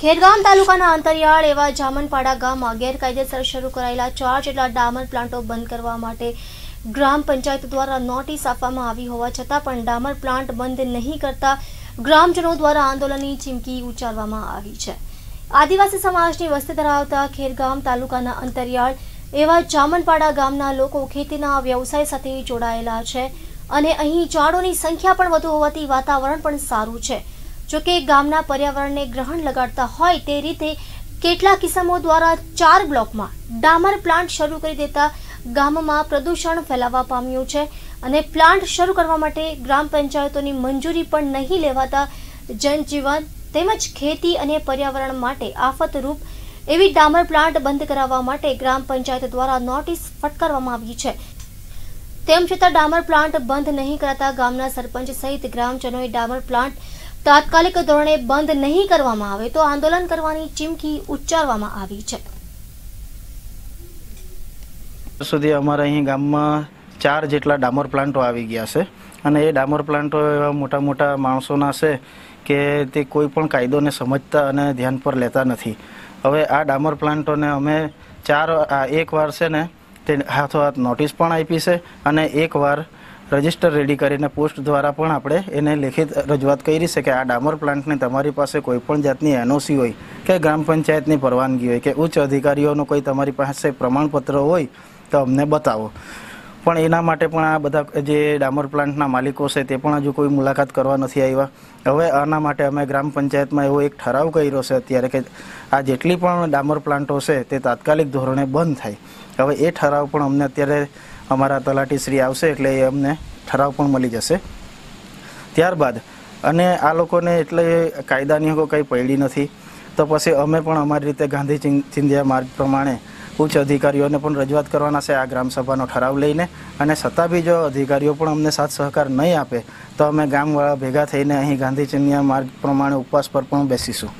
ખેરગામ તાલુકાના અંતરિયાળ એવા જામનપાડા ગામમાં ગેરકાયદેસર શરૂ કરાયેલા ચાર જેટલા ડામર પ્લાન્ટો બંધ કરવા માટે ગ્રામ પંચાયત દ્વારા નોટિસ આપવામાં આવી હોવા છતાં પણ ડામર પ્લાન્ટ બંધ નહીં કરતા ગ્રામજનો દ્વારા આંદોલનની ચીમકી ઉચ્ચારવામાં આવી છે આદિવાસી સમાજની વસ્તી ધરાવતા ખેરગામ તાલુકાના અંતરિયાળ એવા જામનપાડા ગામના લોકો ખેતીના વ્યવસાય સાથે જોડાયેલા છે અને અહીં ચાળોની સંખ્યા પણ વધુ હોવાથી વાતાવરણ પણ સારું છે જોકે ગામના પર્યાવરણને ગ્રહણ લગાડતા હોય તે રીતે કેટલા કિસ્સામો દ્વારા ચાર બ્લોકમાં ડામર પ્લાન્ટ શરૂ કરી દેતા ગામમાં પ્રદૂષણ ફેલાવા પામ્યું છે અને પ્લાન્ટ શરૂ કરવા માટે ગ્રામ પંચાયતોની મંજૂરી પણ નહીં લેવાતા જનજીવન તેમજ ખેતી અને પર્યાવરણ માટે આફતરૂપ એવી ડામર પ્લાન્ટ બંધ કરાવવા માટે ગ્રામ પંચાયત દ્વારા નોટિસ ફટકારવામાં આવી છે તેમ છતાં ડામર પ્લાન્ટ બંધ નહીં કરાતા ગામના સરપંચ સહિત ગ્રામજનોએ ડામર પ્લાન્ટ તાત્કાલિક ધોરણે બંધ નહીં કરવામાં આવે તો આંદોલન કરવાની ચીમકી ઉચ્ચારવામાં આવી છે સુધી અમારા અહીં ગામમાં ચાર જેટલા ડામર પ્લાન્ટો આવી ગયા છે અને એ ડામર પ્લાન્ટો એવા મોટા મોટા માણસોના છે કે તે કોઈ પણ કાયદોને સમજતા અને ધ્યાન પર લેતા નથી હવે આ ડામર પ્લાન્ટોને અમે ચાર એક વાર છે ને તે હાથો હાથ નોટિસ પણ આપી છે અને એકવાર રજિસ્ટર રેડી કરીને પોસ્ટ દ્વારા પણ આપણે એને લેખિત રજૂઆત કરી છે કે આ ડામર પ્લાન્ટને તમારી પાસે કોઈ પણ જાતની એનઓસી હોય કે ગ્રામ પંચાયતની પરવાનગી હોય કે ઉચ્ચ અધિકારીઓનું કોઈ તમારી પાસે પ્રમાણપત્ર હોય તો અમને બતાવો પણ એના માટે પણ આ બધા જે ડામર પ્લાન્ટના માલિકો છે તે પણ હજુ કોઈ મુલાકાત કરવા નથી આવ્યા હવે આના માટે અમે ગ્રામ પંચાયતમાં એવો એક ઠરાવ કર્યો છે અત્યારે કે આ જેટલી પણ ડામર પ્લાન્ટો છે તે તાત્કાલિક ધોરણે બંધ થાય હવે એ ઠરાવ પણ અમને અત્યારે અમારા તલાટી શ્રી આવશે એટલે એ અમને ઠરાવ પણ મળી જશે ત્યારબાદ અને આ લોકોને એટલે કાયદાની હકો કંઈ પડી નથી તો પછી અમે પણ અમારી રીતે ગાંધી ચિંધ્યા માર્ગ પ્રમાણે ઉચ્ચ અધિકારીઓને પણ રજૂઆત કરવાના છે આ ગ્રામસભાનો ઠરાવ લઈને અને છતાં બી જો અધિકારીઓ પણ અમને સાથ સહકાર નહીં આપે તો અમે ગામવાળા ભેગા થઈને અહીં ગાંધી ચિંધ્યા માર્ગ પ્રમાણે ઉપવાસ પર પણ બેસીશું